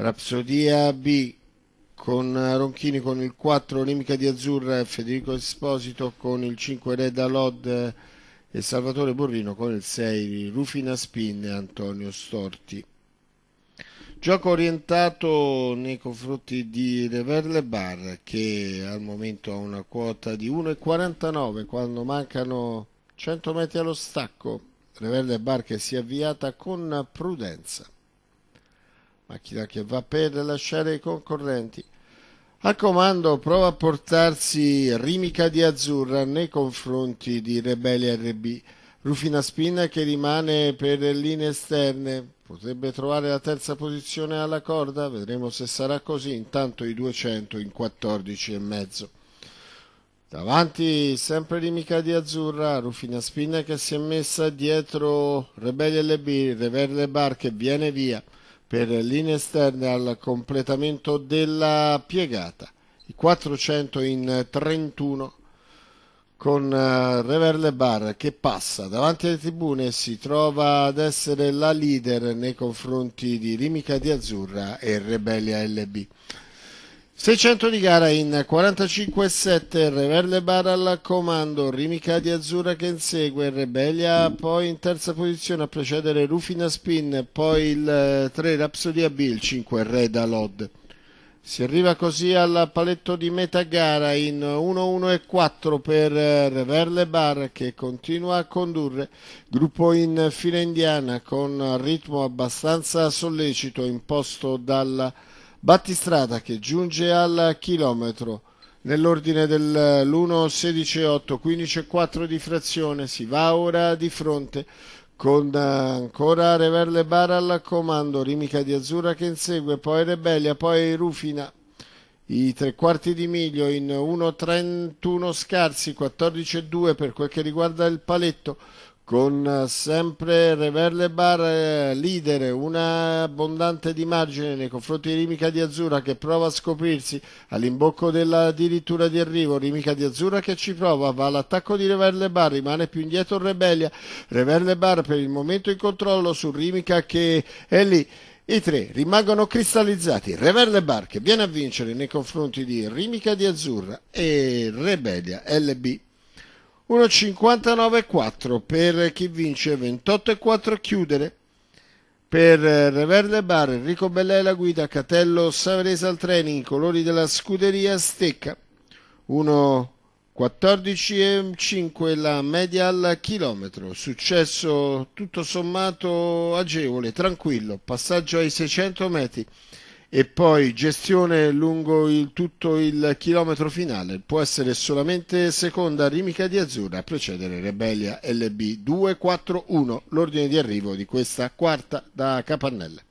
Rapsodia B con Ronchini con il 4, Nemica di Azzurra, Federico Esposito con il 5, Reda Lod e Salvatore Borrino con il 6, Rufina Spin e Antonio Storti. Gioco orientato nei confronti di Reverle Bar che al momento ha una quota di 1,49 quando mancano 100 metri allo stacco. Reverle Bar che si è avviata con prudenza macchina che va per lasciare i concorrenti. A comando prova a portarsi rimica di azzurra nei confronti di Rebelli RB. Rufina Spina che rimane per linee esterne. Potrebbe trovare la terza posizione alla corda, vedremo se sarà così. Intanto i 200 in 14 e mezzo. Davanti sempre Rimica di Azzurra, Rufina Spina che si è messa dietro Rebelli LB, Reverde Bar che viene via per linee esterne al completamento della piegata. I 400 in 31 con eh, Reverle Bar che passa davanti alle tribune si trova ad essere la leader nei confronti di Rimica di Azzurra e Rebellia LB. 600 di gara in 45-7, Reverde Barra al comando, Rimica di Azzurra che insegue, Rebellia poi in terza posizione a precedere Rufina Spin, poi il 3 eh, Rapsodia B, il 5 Reda Lod. Si arriva così al paletto di metà gara in 1-1 e 4 per eh, Reverle Bar che continua a condurre. Gruppo in fila indiana con ritmo abbastanza sollecito imposto dalla Battistrada che giunge al chilometro nell'ordine dell'1.16.8, eh, 15.4 di frazione, si va ora di fronte con eh, ancora Reverle Barra al comando, Rimica di Azzurra che insegue, poi Rebellia, poi Rufina, i tre quarti di miglio in 1.31 scarsi, 14.2 per quel che riguarda il paletto, con eh, sempre Bar eh, leader, una abbondante di margine nei confronti di Rimica di Azzurra che prova a scoprirsi all'imbocco della dirittura di arrivo, Rimica di Azzurra che ci prova, va all'attacco di Bar, rimane più indietro Rebellia, Bar per il momento in controllo su Rimica che è lì. I tre rimangono cristallizzati. Reverle Bar che viene a vincere nei confronti di Rimica di Azzurra e Rebellia LB 1,59,4 per chi vince 28,4 a chiudere per eh, Reverde Bar, Enrico Bellè la guida, Catello Savarese al training, colori della scuderia Stecca 1,14,5 la media al chilometro, successo tutto sommato agevole, tranquillo, passaggio ai 600 metri e poi gestione lungo il, tutto il chilometro finale. Può essere solamente seconda rimica di Azzurra a precedere Rebellia LB 241, l'ordine di arrivo di questa quarta da Capannella.